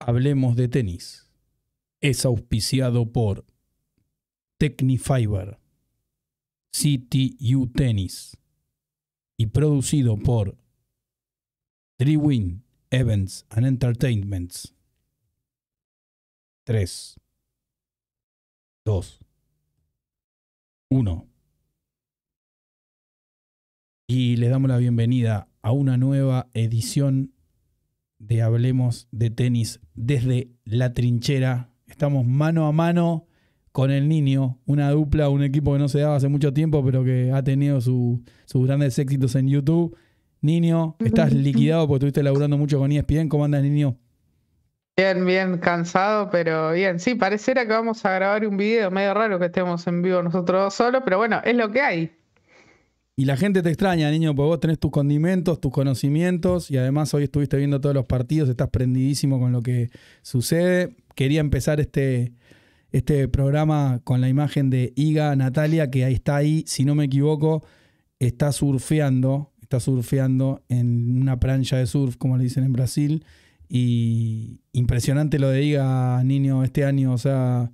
Hablemos de tenis. Es auspiciado por Technifiber, CTU Tennis y producido por 3Win Events and Entertainments. 3, 2, 1. Y le damos la bienvenida a una nueva edición de Hablemos de Tenis desde la trinchera. Estamos mano a mano con el niño, una dupla, un equipo que no se daba hace mucho tiempo, pero que ha tenido sus grandes éxitos en YouTube. Niño, estás liquidado porque estuviste laburando mucho con ESPN. ¿Cómo andas, niño? Bien, bien cansado, pero bien. Sí, pareciera que vamos a grabar un video medio raro que estemos en vivo nosotros dos solos, pero bueno, es lo que hay. Y la gente te extraña, niño, porque vos tenés tus condimentos, tus conocimientos y además hoy estuviste viendo todos los partidos, estás prendidísimo con lo que sucede. Quería empezar este, este programa con la imagen de Iga Natalia, que ahí está ahí, si no me equivoco, está surfeando, está surfeando en una plancha de surf, como le dicen en Brasil. Y impresionante lo de Iga, niño, este año. O sea,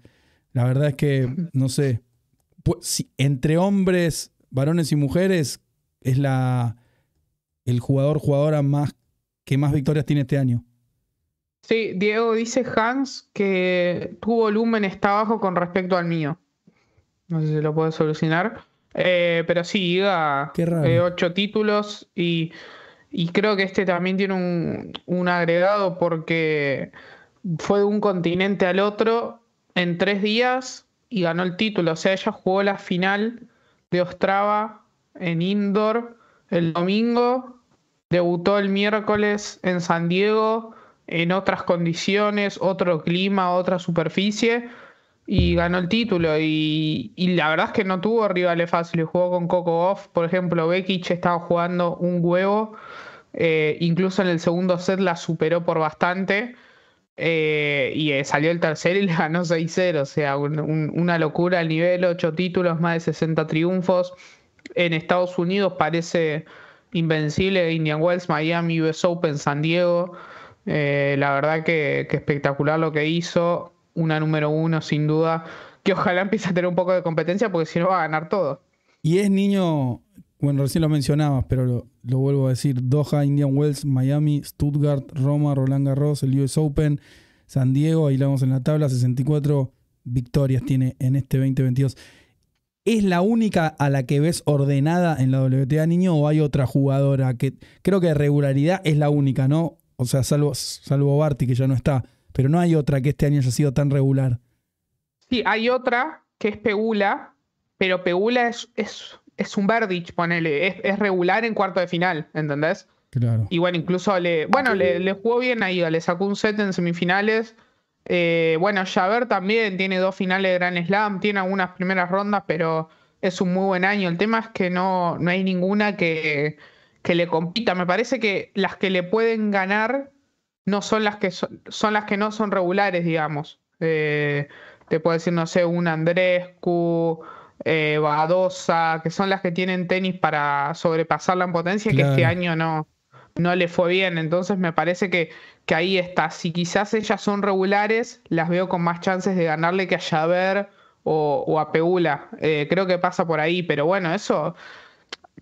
la verdad es que, no sé, pues, si, entre hombres varones y mujeres, es la el jugador jugadora más que más victorias tiene este año. Sí, Diego dice Hans que tu volumen está bajo con respecto al mío. No sé si lo puedo solucionar. Eh, pero sí, Iga, de eh, ocho títulos y, y, creo que este también tiene un, un agregado porque fue de un continente al otro en tres días y ganó el título. O sea, ella jugó la final de Ostrava en Indoor el domingo, debutó el miércoles en San Diego en otras condiciones, otro clima, otra superficie y ganó el título. Y, la verdad es que no tuvo rivales fáciles. Jugó con Coco Off, por ejemplo, Bekic estaba jugando un huevo. Eh, incluso en el segundo set la superó por bastante. Eh, y eh, salió el tercer y le ganó 6-0, o sea, una locura al nivel, 8 títulos, más de 60 triunfos. En Estados Unidos parece invencible Indian Wells, Miami, US Open, San Diego. Eh, la verdad que, que, espectacular lo que hizo, una número uno sin duda, que ojalá empiece a tener un poco de competencia porque si no va a ganar todo. Y es niño bueno, recién lo mencionabas, pero lo, vuelvo a decir, Doha, Indian Wells, Miami, Stuttgart, Roma, Roland Garros, el US Open, San Diego, ahí lo vemos en la tabla, 64 victorias tiene en este 2022. ¿Es la única a la que ves ordenada en la WTA Niño o hay otra jugadora que creo que regularidad es la única, ¿no? O sea, salvo, salvo Barty que ya no está, pero no hay otra que este año haya sido tan regular. Sí, hay otra que es Pegula, pero Pegula es, es es un Verdich, ponele, es, regular en cuarto de final, ¿entendés? Claro. Y bueno, incluso le, bueno, le, jugó bien ahí, le sacó un set en semifinales. Eh, bueno, Javert también tiene dos finales de Grand Slam, tiene algunas primeras rondas, pero es un muy buen año. El tema es que no, no hay ninguna que, le compita. Me parece que las que le pueden ganar no son las que son, son las que no son regulares, digamos. Eh, te puedo decir, no sé, un Andrescu, eh, Badosa, que son las que tienen tenis para sobrepasarla en potencia, que este año no, no le fue bien. Entonces me parece que, ahí está. Si quizás ellas son regulares, las veo con más chances de ganarle que a Javer o, a Peula. Eh, creo que pasa por ahí, pero bueno, eso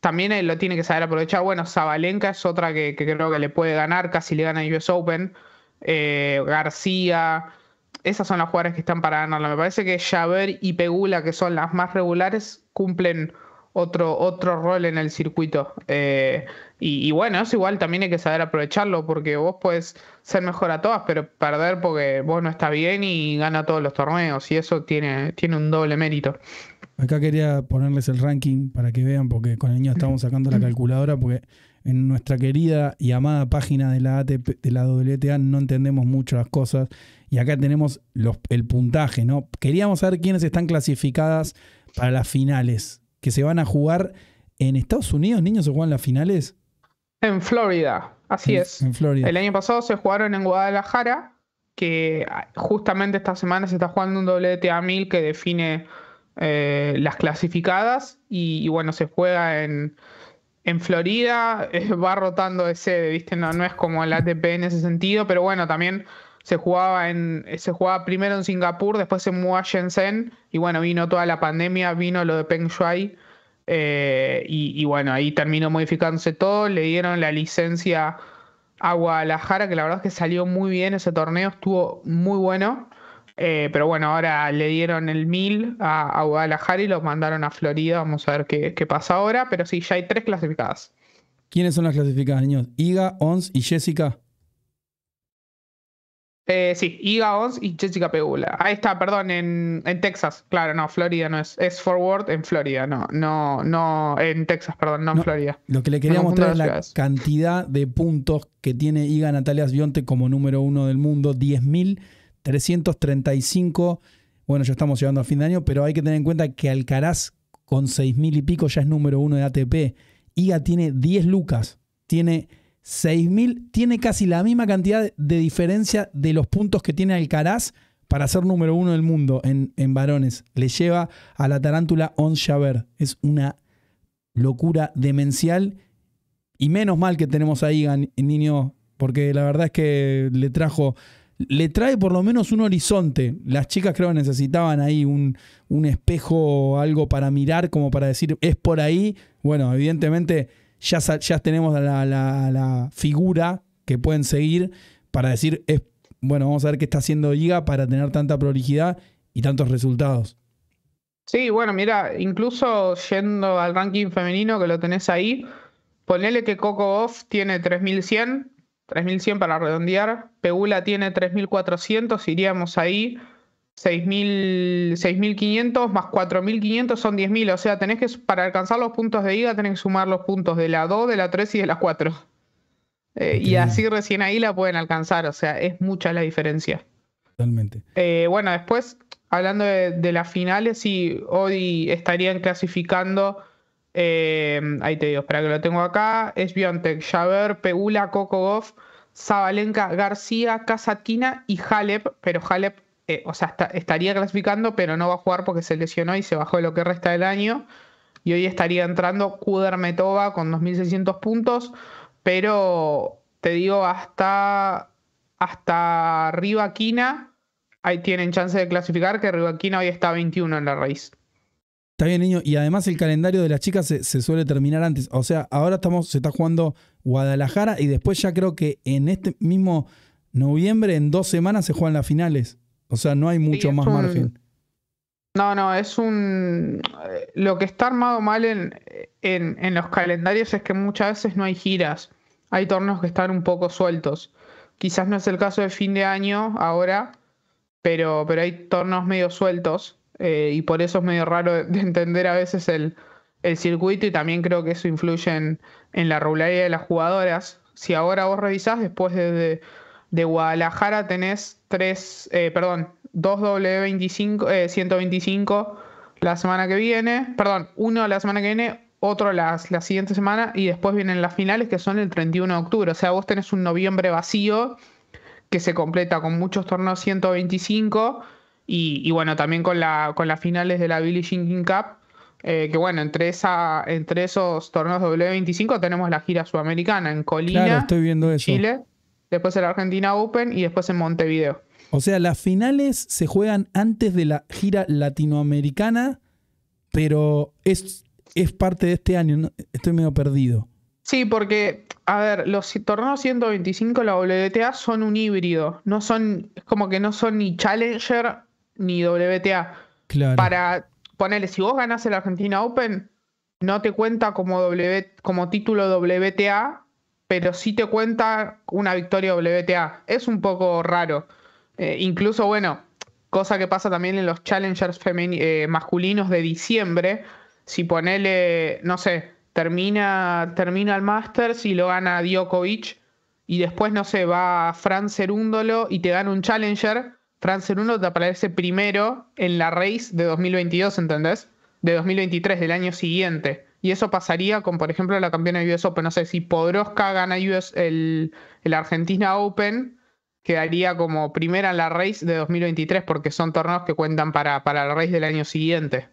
también él lo tiene que saber aprovechar. Bueno, Zabalenka es otra que, creo que le puede ganar, casi le gana en US Open. Eh, García, esas son las jugadoras que están para ganarla. Me parece que Javert y Pegula, que son las más regulares, cumplen otro, otro rol en el circuito. Eh, y, bueno, eso igual también hay que saber aprovecharlo, porque vos puedes ser mejor a todas, pero perder porque vos no estás bien y gana todos los torneos, y eso tiene, tiene un doble mérito. Acá quería ponerles el ranking para que vean, porque con el niño estamos sacando la calculadora, porque en nuestra querida y amada página de la, ATP, de la WTA no entendemos mucho las cosas y acá tenemos el puntaje, ¿no? Queríamos saber quiénes están clasificadas para las finales, que se van a jugar en Estados Unidos, niños, se juegan las finales. En Florida, así es. En Florida. El año pasado se jugaron en Guadalajara, que ah, justamente esta semana se está jugando un doblete a 1000 que define eh, las clasificadas y, bueno, se juega en, en Florida, va rotando de sede, ¿viste? No, no es como el ATP en ese sentido, pero bueno, también se jugaba, en, se jugaba primero en Singapur, después en mudó Shenzhen y bueno, vino toda la pandemia, vino lo de Peng Shuai eh, y, bueno, ahí terminó modificándose todo, le dieron la licencia a Guadalajara, que la verdad es que salió muy bien ese torneo, estuvo muy bueno, eh, pero bueno, ahora le dieron el 1000 a, Guadalajara y los mandaron a Florida, vamos a ver qué, qué pasa ahora, pero sí, ya hay tres clasificadas. ¿Quiénes son las clasificadas, niños? Iga, Ons y Jessica. Eh, sí, Iga Ons y Jessica Pegula. Ahí está, perdón, en, Texas. Claro, no, Florida no es. Es Forward en Florida, no, no, no, en Texas, perdón, no en Florida. Lo que le quería mostrar es la cantidad de puntos que tiene Iga Natalia como número uno del mundo, 10.335. Bueno, ya estamos llegando a fin de año, pero hay que tener en cuenta que Alcaraz con 6.000 y pico ya es número uno de ATP. Iga tiene 10 lucas, tiene 6.000, tiene casi la misma cantidad de diferencia de los puntos que tiene Alcaraz para ser número uno del mundo en, varones. Le lleva a la tarántula on Es una locura demencial. Y menos mal que tenemos ahí niño, porque la verdad es que le trajo le trae por lo menos un horizonte. Las chicas creo que necesitaban ahí un, un espejo, algo para mirar, como para decir, es por ahí. Bueno, evidentemente ya, tenemos la, figura que pueden seguir para decir, es, bueno, vamos a ver qué está haciendo Liga para tener tanta prolijidad y tantos resultados. Sí, bueno, mira, incluso yendo al ranking femenino que lo tenés ahí, ponele que Coco Off tiene 3100, 3100 para redondear, Pegula tiene 3400, iríamos ahí. 6.500 más 4.500 son 10.000. O sea, tenés que, para alcanzar los puntos de IGA, tenés que sumar los puntos de la 2, de la 3 y de las 4. Eh, y así recién ahí la pueden alcanzar. O sea, es mucha la diferencia. Totalmente. Eh, bueno, después, hablando de, las finales, sí, hoy estarían clasificando. Eh, ahí te digo, espera que lo tengo acá. Es Biontech, saber Pegula, Goff, Zabalenka, García, Casatina y Halep. Pero Halep eh, o sea, estaría clasificando, pero no va a jugar porque se lesionó y se bajó de lo que resta del año. Y hoy estaría entrando Kudermetova con 2.600 puntos, pero te digo, hasta, hasta Rivaquina ahí tienen chance de clasificar, que Rivaquina hoy está 21 en la raíz. Está bien, niño. Y además el calendario de las chicas se, se, suele terminar antes. O sea, ahora estamos, se está jugando Guadalajara y después ya creo que en este mismo noviembre, en dos semanas, se juegan las finales. O sea, no hay mucho más margen. No, no, es un... Eh, lo que está armado mal en, en, los calendarios es que muchas veces no hay giras. Hay tornos que están un poco sueltos. Quizás no es el caso de fin de año ahora, pero, pero hay tornos medio sueltos eh, y por eso es medio raro de entender a veces el, el circuito y también creo que eso influye en, la regularidad de las jugadoras. Si ahora vos revisás, después De, de Guadalajara tenés tres, eh, perdón, 2W25, 125 eh, la semana que viene, perdón, uno la semana que viene, otro la, la siguiente semana y después vienen las finales que son el 31 de octubre. O sea, vos tenés un noviembre vacío que se completa con muchos torneos 125 y, y bueno, también con, la, con las finales de la Billie Jean Cup. Eh, que bueno, entre, esa, entre esos torneos W25 tenemos la gira sudamericana en Colina, claro, estoy viendo eso. Chile después el Argentina Open y después en Montevideo. O sea, las finales se juegan antes de la gira latinoamericana, pero es, es parte de este año, estoy medio perdido. Sí, porque, a ver, los torneos 125, la WTA, son un híbrido. No son, es como que no son ni Challenger ni WTA. Claro. Para ponerle, si vos ganás el Argentina Open, no te cuenta como, w, como título WTA, pero sí te cuenta una victoria WTA. Es un poco raro. Eh, incluso, bueno, cosa que pasa también en los challengers eh, masculinos de diciembre. Si ponele, no sé, termina, termina el Masters y lo gana Djokovic y después, no sé, va Fran Cerúndolo y te gana un challenger. Fran Cerúndolo te aparece primero en la race de 2022, ¿entendés? De 2023, del año siguiente. Y eso pasaría con, por ejemplo, la campeona de US Open. No sé, si Podroska gana US, el, el Argentina Open, quedaría como primera en la race de 2023, porque son torneos que cuentan para, para la race del año siguiente.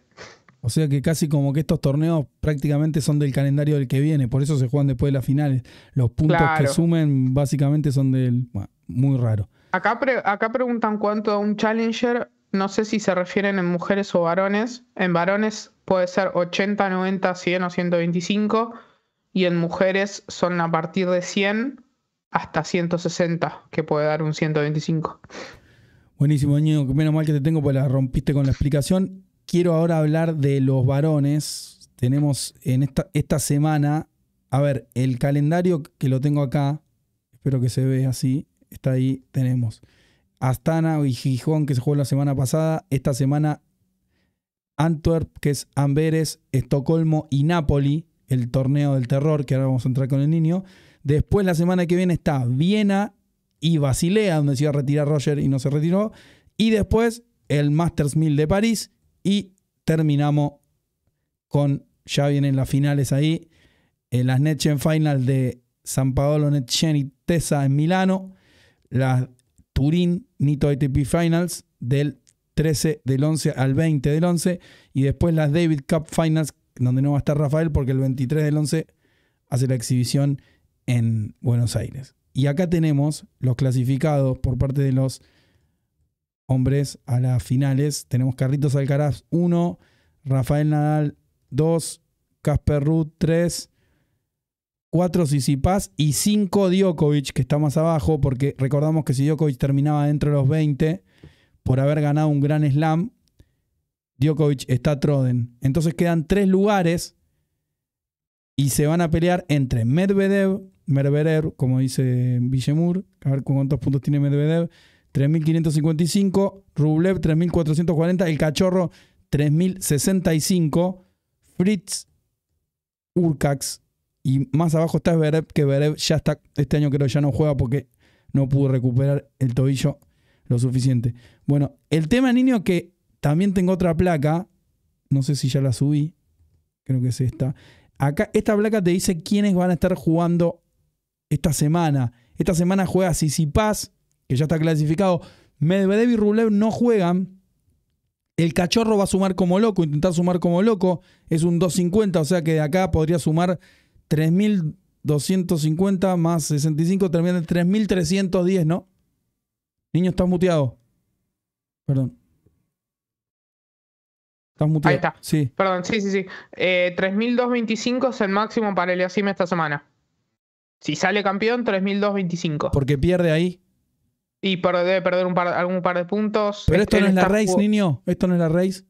O sea que casi como que estos torneos prácticamente son del calendario del que viene, por eso se juegan después de las finales. Los puntos que sumen básicamente son del... muy raro. Acá, acá preguntan cuánto un challenger, no sé si se refieren en mujeres o varones. En varones puede ser 80, 90, 100 o 125 y en mujeres son a partir de 100 hasta 160 que puede dar un 125. Buenísimo, Niño. Menos mal que te tengo, pues la rompiste con la explicación. Quiero ahora hablar de los varones. Tenemos en esta, esta semana, a ver, el calendario que lo tengo acá, espero que se vea así, está ahí, tenemos Astana y Gijón que se jugó la semana pasada, esta semana Antwerp, que es Amberes, Estocolmo y Napoli el torneo del terror, que ahora vamos a entrar con el niño. Después, la semana que viene, está Viena y Basilea, donde se iba a retirar Roger y no se retiró. Y después, el Masters 1000 de París. Y terminamos con, ya vienen las finales ahí, eh, las Netchen Finals de San Paolo Netchen y Tesa en Milano, las Turín Nito ATP Finals del 13 del 11 al 20 del 11. Y después las David Cup Finals, donde no va a estar Rafael porque el 23 del 11 hace la exhibición en Buenos Aires. Y acá tenemos los clasificados por parte de los hombres a las finales. Tenemos Carritos Alcaraz 1, Rafael Nadal 2, Casper Ruth 3, 4 Sisipas y 5 Djokovic, que está más abajo, porque recordamos que si Djokovic terminaba dentro de los 20, por haber ganado un gran slam, Djokovic está Troden. Entonces quedan tres lugares y se van a pelear entre Medvedev, Medvedev, como dice Villemur, a ver cuántos puntos tiene Medvedev, 3.555, Rublev 3.440, el cachorro 3.065, Fritz Urcax y más abajo está Berev, que Berev ya está, este año creo ya no juega porque no pudo recuperar el tobillo lo suficiente. Bueno, el tema, niño, que también tengo otra placa. No sé si ya la subí. Creo que es esta. Acá, esta placa te dice quiénes van a estar jugando esta semana. Esta semana juega Sisipas, que ya está clasificado. Medvedev y Rublev no juegan. El cachorro va a sumar como loco, intentar sumar como loco. Es un 250, o sea que de acá podría sumar 3.250 más 65, termina en 3.310, ¿no? Niño, estás muteado. Perdón. Estás muteado. Ahí está. Sí. Perdón, sí, sí, sí. 3.225 eh, es el máximo para el Eliasim esta semana. Si sale campeón, 3.225. Porque pierde ahí. Y debe perder algún par de puntos. Pero esto este no es la race, niño. Esto no es la race.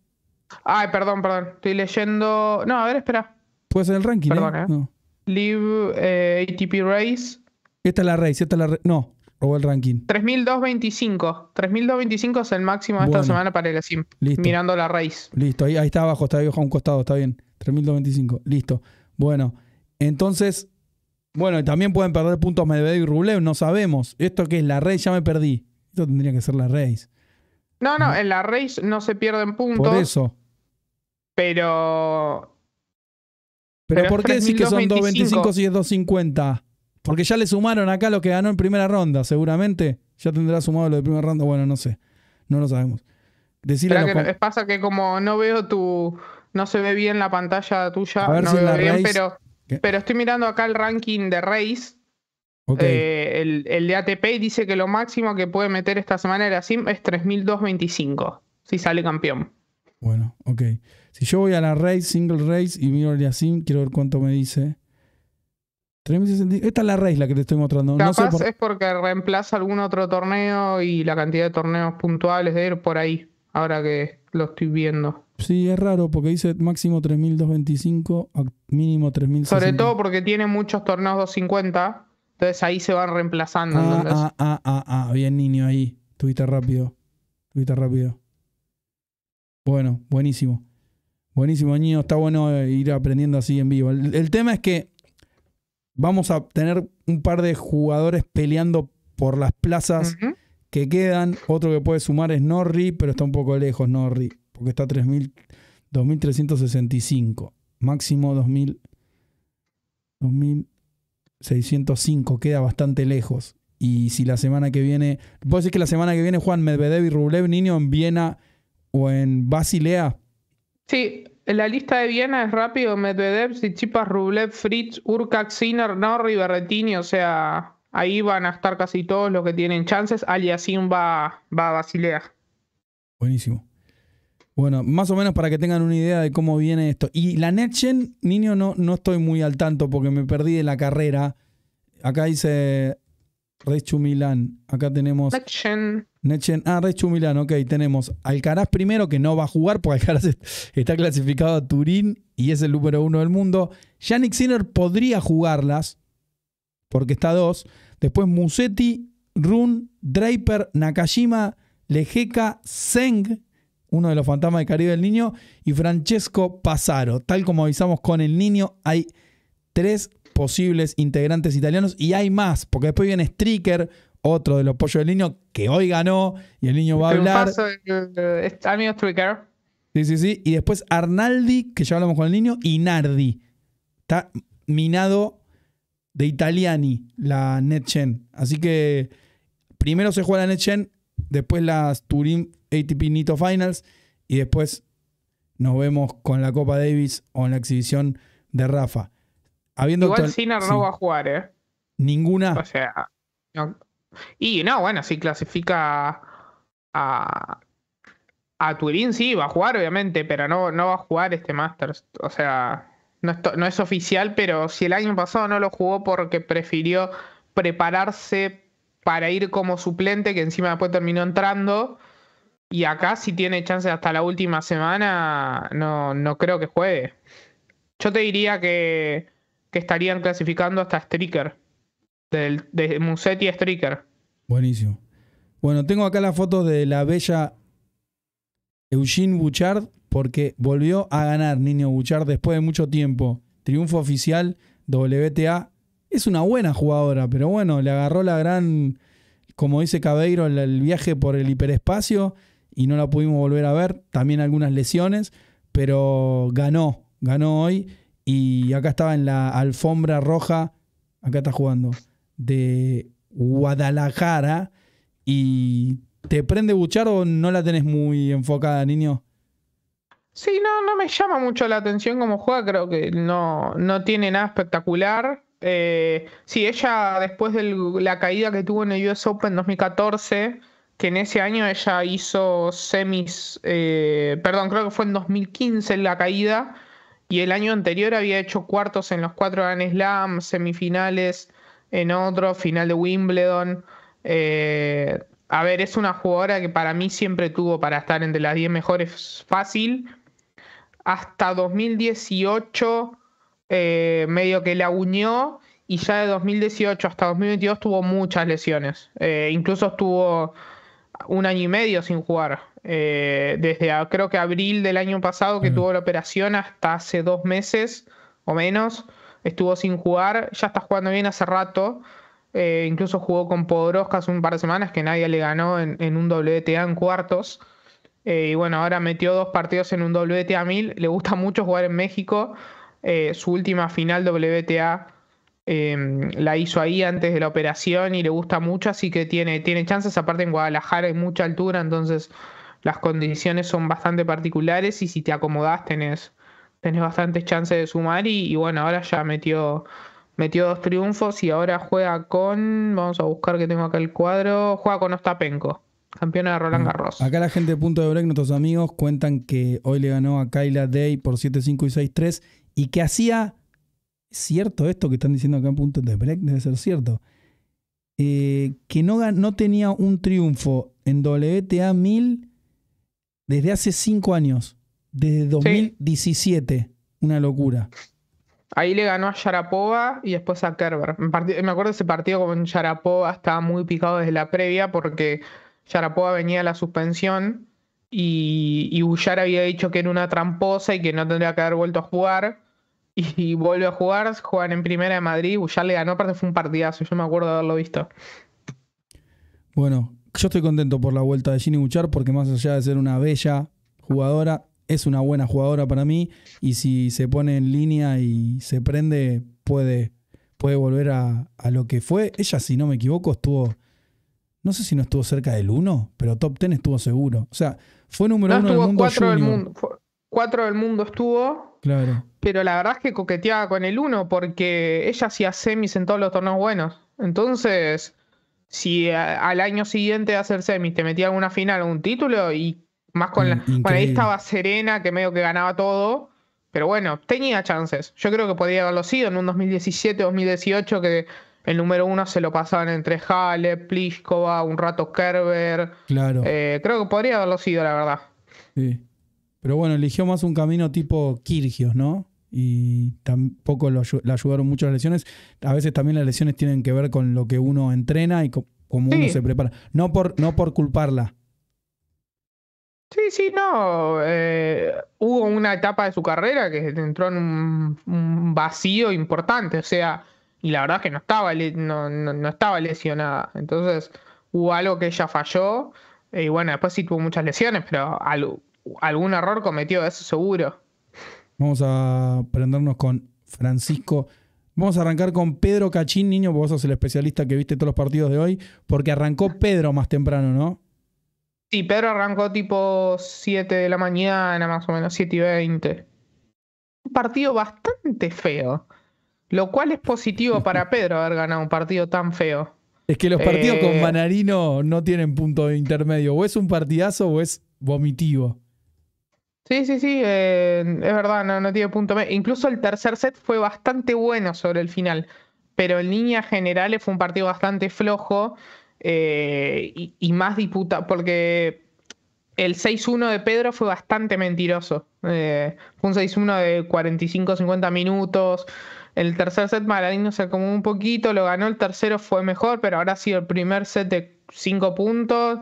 Ay, perdón, perdón. Estoy leyendo. No, a ver, espera. Puede ser el ranking. ¿eh? Perdón, ¿eh? No. Live eh, ATP Race. Esta es la race, esta es la No, el ranking. 3.225. 3.225 es el máximo de esta semana para el Mirando la raíz. Listo, ahí, está abajo, está abajo a un costado, está bien. 3.225. Listo. Bueno, entonces. Bueno, también pueden perder puntos Medvedev y Rublev, no sabemos. Esto que es la race, ya me perdí. Esto tendría que ser la race. No, no, mm. en la race no se pierden puntos. Por eso. Pero. Pero, ¿por qué decir que son 2.25 si es 2.50? Porque ya le sumaron acá lo que ganó en primera ronda, seguramente. Ya tendrá sumado lo de primera ronda, bueno, no sé. No lo sabemos. Decirle que pasa que como no veo tu... No se ve bien la pantalla tuya, no si veo bien, pero, pero estoy mirando acá el ranking de Race. Eh, el, de ATP dice que lo máximo que puede meter esta semana la Sim es 3.225, si sale campeón. Bueno, ok. Si yo voy a la Race, Single Race y miro el Sim, quiero ver cuánto me dice. Esta es la raíz la que te estoy mostrando. Capaz no es porque reemplaza algún otro torneo y la cantidad de torneos puntuales de ir por ahí, ahora que lo estoy viendo. Sí, es raro porque dice máximo 3.225, mínimo 3.000. Sobre todo porque tiene muchos torneos 250, entonces ahí se van reemplazando. Ah, ah, ah, ah, ah, bien niño ahí. Tuviste rápido. Tuviste rápido. Bueno, buenísimo. Buenísimo, niño. Está bueno eh, ir aprendiendo así en vivo. el tema es que vamos a tener un par de jugadores peleando por las plazas que quedan. Otro que puede sumar es Norri, pero está un poco lejos Norri, porque está a 2.365. Máximo 2.000, 2.605. Queda bastante lejos. Y si la semana que viene, ¿vos decir que la semana que viene Juan Medvedev y Rublev Niño en Viena o en Basilea? Sí, la lista de Viena es rápido, Medvedev, chipas Rublev, Fritz, Urkak, Zinner, Norri, Berretini, o sea, ahí van a estar casi todos los que tienen chances. Aliasim va, va a Basilea. Buenísimo. Bueno, más o menos para que tengan una idea de cómo viene esto. Y la NetGen, niño, no, no estoy muy al tanto porque me perdí de la carrera. Acá dice Rechu Milán. Acá tenemos. Nechen. Ah, Rechu Milán, ok. Tenemos Alcaraz primero, que no va a jugar porque Alcaraz está clasificado a Turín y es el número uno del mundo. Yannick Sinner podría jugarlas porque está dos. Después Musetti, Run, Draper, Nakajima, Lejeka, Zeng, uno de los fantasmas de Caribe del Niño, y Francesco Pasaro. Tal como avisamos con el niño, hay tres posibles integrantes italianos. Y hay más, porque después viene Stricker, otro de los pollos del niño, que hoy ganó y el niño va a hablar. Amigo Sí, sí, sí. Y después Arnaldi, que ya hablamos con el niño, y Nardi. Está minado de Italiani, la NetChen. Así que primero se juega la NetChen, después las Turin ATP Nito Finals y después nos vemos con la Copa Davis o en la exhibición de Rafa. Igual Sinner no va a jugar, ¿eh? Ninguna. O sea. Y no, bueno, si clasifica a. A Turín sí va a jugar, obviamente, pero no, no va a jugar este Masters. O sea, no es, no es oficial, pero si el año pasado no lo jugó porque prefirió prepararse para ir como suplente, que encima después terminó entrando. Y acá, si tiene chance hasta la última semana, no, no creo que juegue. Yo te diría que estarían clasificando hasta Stricker de Musetti Striker. Buenísimo. Bueno, tengo acá la foto de la bella Eugene Bouchard, porque volvió a ganar Niño Bouchard después de mucho tiempo. Triunfo oficial, WTA. Es una buena jugadora, pero bueno, le agarró la gran, como dice Cabeiro, el viaje por el hiperespacio y no la pudimos volver a ver. También algunas lesiones, pero ganó, ganó hoy y acá estaba en la alfombra roja, acá está jugando, de Guadalajara. ¿Y te prende Buchar o no la tenés muy enfocada, niño? Sí, no, no me llama mucho la atención como juega, creo que no, no tiene nada espectacular. Eh, sí, ella después de la caída que tuvo en el US Open 2014, que en ese año ella hizo semis, eh, perdón, creo que fue en 2015 la caída, y el año anterior había hecho cuartos en los cuatro Grand Slam, semifinales en otro, final de Wimbledon. Eh, a ver, es una jugadora que para mí siempre tuvo para estar entre las 10 mejores fácil. Hasta 2018 eh, medio que la unió y ya de 2018 hasta 2022 tuvo muchas lesiones. Eh, incluso estuvo un año y medio sin jugar. Eh, desde creo que abril del año pasado que tuvo la operación hasta hace dos meses o menos, estuvo sin jugar, ya está jugando bien hace rato, eh, incluso jugó con Podoroska hace un par de semanas que nadie le ganó en, un WTA en cuartos. Eh, y bueno, ahora metió dos partidos en un WTA 1000. Le gusta mucho jugar en México. su última final WTA em, la hizo ahí antes de la operación y le gusta mucho, así que tiene, tiene chances. Aparte en Guadalajara hay mucha altura, entonces las condiciones son bastante particulares y si te acomodás tenés, tenés bastantes chances de sumar y, bueno, ahora ya metió, metió dos triunfos y ahora juega con, vamos a buscar que tengo acá el cuadro, juega con Ostapenko. Campeona de Roland mm. Garros. Acá la gente de Punto de Break, nuestros amigos, cuentan que hoy le ganó a Kyla Day por 7-5 y 6-3 y que hacía cierto esto que están diciendo acá en punto de break, debe ser cierto. Eh, que no, no tenía un triunfo en WTA 1000 desde hace cinco años. Desde 2017. Una locura. Ahí le ganó a Yarapova y después a Kerber. Me acuerdo ese partido con Sharapova estaba muy picado desde la previa porque Sharapova venía a la suspensión y, y había dicho que era una tramposa y que no tendría que haber vuelto a jugar. Y, vuelve a jugar, juegan en Primera de Madrid, Ullar le ganó, aparte fue un partidazo, yo me acuerdo de haberlo visto. Bueno, yo estoy contento por la vuelta de Ginny Buchar porque más allá de ser una bella jugadora, es una buena jugadora para mí y si se pone en línea y se prende, puede, puede volver a, lo que fue. Ella, si no me equivoco, estuvo, no sé si no estuvo cerca del 1, pero top 10 estuvo seguro. O sea, fue número 1 del mundo. Cuatro del mundo del mundo estuvo. Claro. Pero la verdad es que coqueteaba con el 1 porque ella hacía semis en todos los torneos buenos. Entonces, si al año siguiente hacer semis te metía alguna final o un título y más con la... Bueno, ahí estaba Serena, que medio que ganaba todo, pero bueno, tenía chances. Yo creo que podría haberlo sido en un 2017-2018 que el número uno se lo pasaban entre Hale, Pliskova, un rato Kerber. Claro. Eh, creo que podría haberlo sido, la verdad. Sí. Pero bueno, eligió más un camino tipo Kirgios, ¿no? y tampoco lo, le ayudaron muchas lesiones. A veces también las lesiones tienen que ver con lo que uno entrena y cómo uno se prepara. No por, no por culparla. Sí, sí, no. Eh, hubo una etapa de su carrera que entró en un, vacío importante, o sea, y la verdad es que no estaba, no, estaba lesionada. Entonces hubo algo que ella falló. Eh, y bueno, después sí tuvo muchas lesiones, pero algún error cometió, eso seguro. Vamos a prendernos con Francisco. Vamos a arrancar con Pedro Cachín, niño, vos sos el especialista que viste todos los partidos de hoy, porque arrancó Pedro más temprano, ¿no? Sí, Pedro arrancó tipo 7 de la mañana, más o menos 7 y 20. Un partido bastante feo, lo cual es positivo para Pedro haber ganado un partido tan feo. Es que los partidos con eh, Manarino no tienen punto de intermedio, o es un partidazo o es vomitivo. Sí, sí, sí, eh, es verdad, no, no tiene punto Incluso el tercer set fue bastante bueno sobre el final, pero en líneas generales fue un partido bastante flojo eh, y, más disputa, porque el 6-1 de Pedro fue bastante mentiroso. Eh, fue un 6-1 de 45-50 minutos. El tercer set no se acomodó un poquito, lo ganó, el tercero fue mejor, pero ahora ha sido el primer set de 5 puntos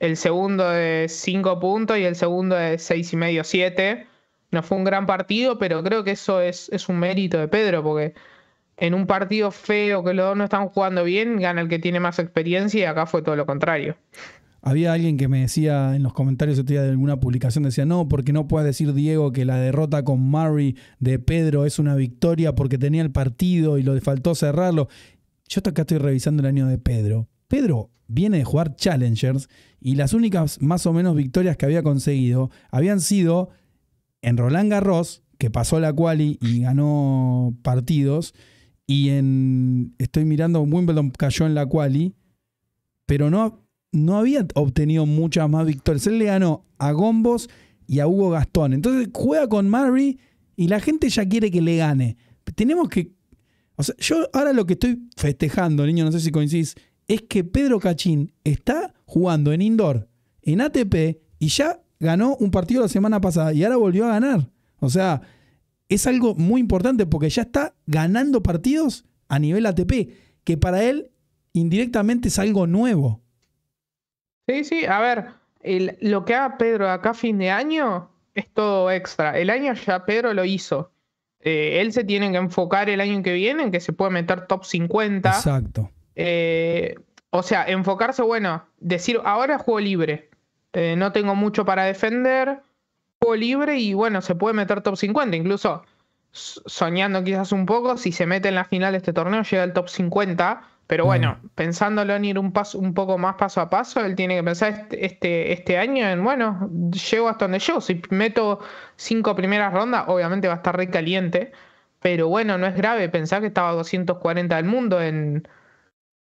el segundo de 5 puntos y el segundo de 6 y medio, 7. No fue un gran partido, pero creo que eso es, un mérito de Pedro, porque en un partido feo que los dos no están jugando bien, gana el que tiene más experiencia y acá fue todo lo contrario. Había alguien que me decía en los comentarios día de alguna publicación, decía, no, porque no puedes decir Diego que la derrota con Murray de Pedro es una victoria porque tenía el partido y lo faltó cerrarlo. Yo acá estoy revisando el año de Pedro. Pedro viene de jugar Challengers y las únicas más o menos victorias que había conseguido habían sido en Roland Garros, que pasó la quali y ganó partidos, y en, estoy mirando, Wimbledon cayó en la quali, pero no, no había obtenido muchas más victorias. Él le ganó a Gombos y a Hugo Gastón. Entonces juega con Murray y la gente ya quiere que le gane. Tenemos que... O sea, yo ahora lo que estoy festejando, niño, no sé si coincidís, es que Pedro Cachín está jugando en indoor, en ATP, y ya ganó un partido la semana pasada y ahora volvió a ganar. O sea, es algo muy importante porque ya está ganando partidos a nivel ATP, que para él indirectamente es algo nuevo. Sí, sí, a ver, lo que haga Pedro acá a fin de año es todo extra. El año ya Pedro lo hizo. Eh, él se tiene que enfocar el año que viene en que se puede meter top 50. Exacto. Eh, o sea, enfocarse, bueno, decir, ahora juego libre. Eh, no tengo mucho para defender. Juego libre y bueno, se puede meter top 50. Incluso soñando quizás un poco, si se mete en la final de este torneo, llega al top 50. Pero bueno, mm. pensándolo en ir un, paso, un poco más paso a paso, él tiene que pensar este, este, este, año en, bueno, llego hasta donde llego. Si meto cinco primeras rondas, obviamente va a estar re caliente. Pero bueno, no es grave pensar que estaba 240 del mundo en,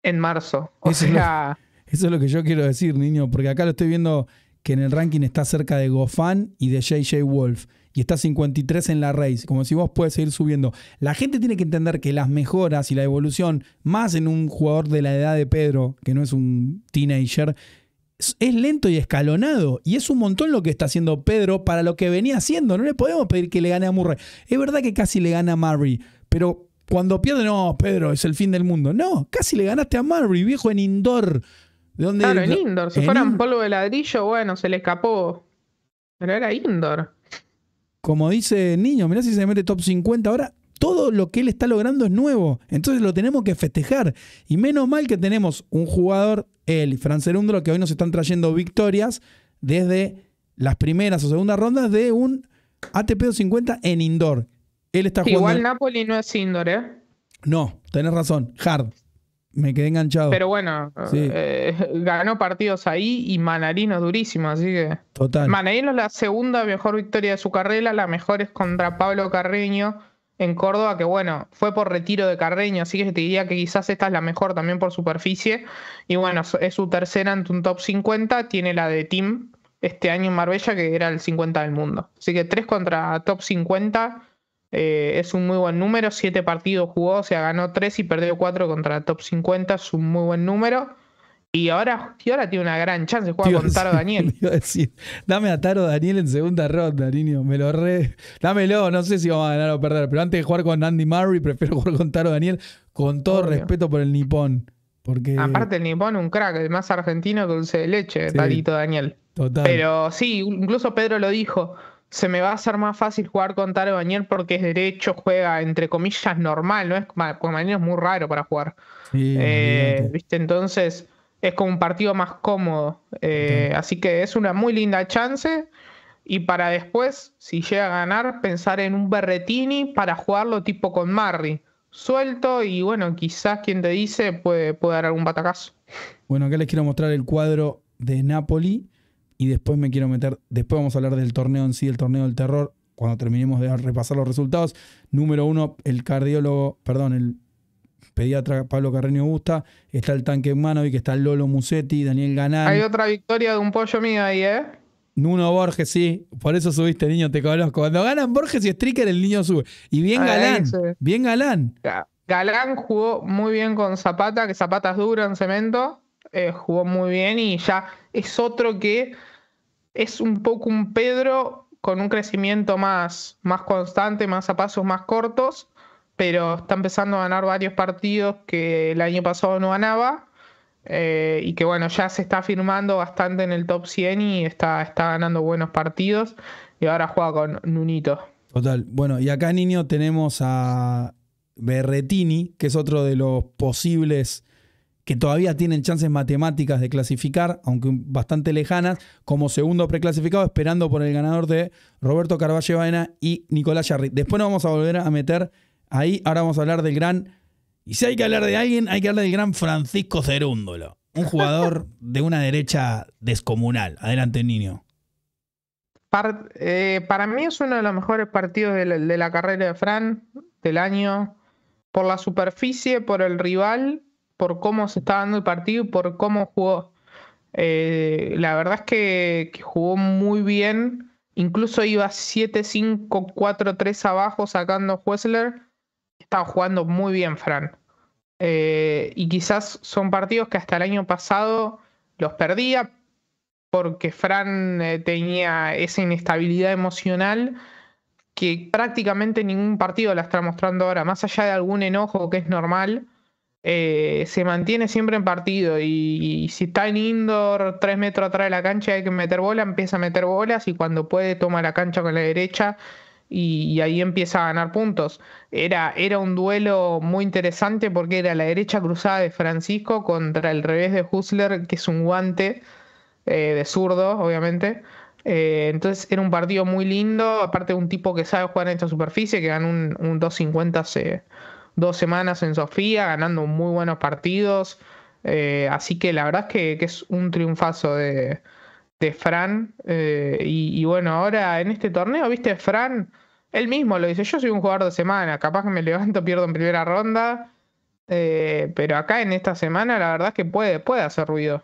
en marzo. O eso sea. Es eso es lo que yo quiero decir, niño, porque acá lo estoy viendo que en el ranking está cerca de Gofan y de JJ Wolf. Y está 53 en la race, como si vos puedes seguir subiendo. La gente tiene que entender que las mejoras y la evolución, más en un jugador de la edad de Pedro, que no es un teenager, es lento y escalonado. Y es un montón lo que está haciendo Pedro para lo que venía haciendo. No le podemos pedir que le gane a Murray. Es verdad que casi le gana a Murray, pero cuando pierde, no, Pedro, es el fin del mundo. No, casi le ganaste a Marbury, viejo, en indoor. ¿De dónde claro, en indoor. Si fuera un polvo de ladrillo, bueno, se le escapó. Pero era indoor. Como dice niño, mirá si se mete top 50 ahora. Todo lo que él está logrando es nuevo. Entonces lo tenemos que festejar. Y menos mal que tenemos un jugador, él y hundro que hoy nos están trayendo victorias desde las primeras o segundas rondas de un ATP 250 en indoor. Igual Napoli no es indoor, ¿eh? No, tenés razón. Hard. Me quedé enganchado. Pero bueno, eh, ganó partidos ahí y Manarino durísimo, así que. Total. Manarino es la segunda mejor victoria de su carrera, la mejor es contra Pablo Carreño en Córdoba, que bueno, fue por retiro de Carreño, así que te diría que quizás esta es la mejor también por superficie. Y bueno, es su tercera ante un top 50, tiene la de Tim, este año en Marbella, que era el 50 del mundo. Así que tres contra top 50 eh, es un muy buen número, siete partidos jugó, o sea, ganó tres y perdió cuatro contra la top 50, es un muy buen número. Y ahora, ahora tiene una gran chance, juega con Taro Daniel. dame a Taro Daniel en segunda ronda, niño. Me lo re. Dámelo, no sé si vamos a ganar o perder, pero antes de jugar con Andy Murray, prefiero jugar con Taro Daniel, con todo respeto por el nipón. Porque... Aparte, el nipón, un crack, el más argentino que dulce de leche, sí, Daniel. Total. Pero sí, incluso Pedro lo dijo se me va a hacer más fácil jugar con Taro Bañer porque es derecho, juega entre comillas normal, ¿no? Es, porque Bañer es muy raro para jugar. Eh, ¿Viste? Entonces es como un partido más cómodo. Eh, así que es una muy linda chance. Y para después, si llega a ganar, pensar en un Berretini para jugarlo tipo con Marri. Suelto y bueno, quizás quien te dice puede, dar algún batacazo. Bueno, acá les quiero mostrar el cuadro de Napoli y después me quiero meter, después vamos a hablar del torneo en sí, el torneo del terror, cuando terminemos de repasar los resultados. Número uno, el cardiólogo, perdón, el pediatra Pablo Carreño gusta está el tanque en mano y que está Lolo Musetti, Daniel Ganán. Hay otra victoria de un pollo mío ahí, ¿eh? Nuno Borges, sí, por eso subiste, niño, te conozco. Cuando ganan Borges y Stricker, el niño sube. Y bien galán, bien galán. Galán jugó muy bien con Zapata, que Zapata es duro en cemento, eh, jugó muy bien y ya es otro que es un poco un Pedro con un crecimiento más, más constante, más a pasos más cortos, pero está empezando a ganar varios partidos que el año pasado no ganaba. Eh, y que bueno, ya se está firmando bastante en el top 100 y está, está ganando buenos partidos. Y ahora juega con Nunito. Total. Bueno, y acá, niño, tenemos a Berretini, que es otro de los posibles que todavía tienen chances matemáticas de clasificar, aunque bastante lejanas, como segundo preclasificado, esperando por el ganador de Roberto Carvalho y Nicolás Jarry. Después nos vamos a volver a meter ahí. Ahora vamos a hablar del gran. Y si hay que hablar de alguien, hay que hablar del gran Francisco Cerúndolo. Un jugador de una derecha descomunal. Adelante, niño. Eh, para, mí es uno de los mejores partidos de la carrera de Fran del año. Por la superficie, por el rival por cómo se está dando el partido y por cómo jugó. Eh, la verdad es que, jugó muy bien. Incluso iba 7-5-4-3 abajo sacando Huesler... Estaba jugando muy bien, Fran. Eh, y quizás son partidos que hasta el año pasado los perdía porque Fran eh, tenía esa inestabilidad emocional que prácticamente ningún partido la está mostrando ahora, más allá de algún enojo que es normal eh, se mantiene siempre en partido y, si está en indoor, tres metros atrás de la cancha hay que meter bola, empieza a meter bolas y cuando puede toma la cancha con la derecha y, ahí empieza a ganar puntos. Era, era un duelo muy interesante porque era la derecha cruzada de Francisco contra el revés de hustler que es un guante eh, de zurdo, obviamente. Eh, entonces era un partido muy lindo, aparte de un tipo que sabe jugar en esta superficie, que ganó un, un 2.50 se dos semanas en Sofía, ganando muy buenos partidos. Eh, así que la verdad es que, es un triunfazo de, Fran. Eh, y, bueno, ahora en este torneo, viste, Fran, él mismo lo dice, yo soy un jugador de semana, capaz que me levanto, pierdo en primera ronda. Eh, pero acá en esta semana la verdad es que puede, puede hacer ruido.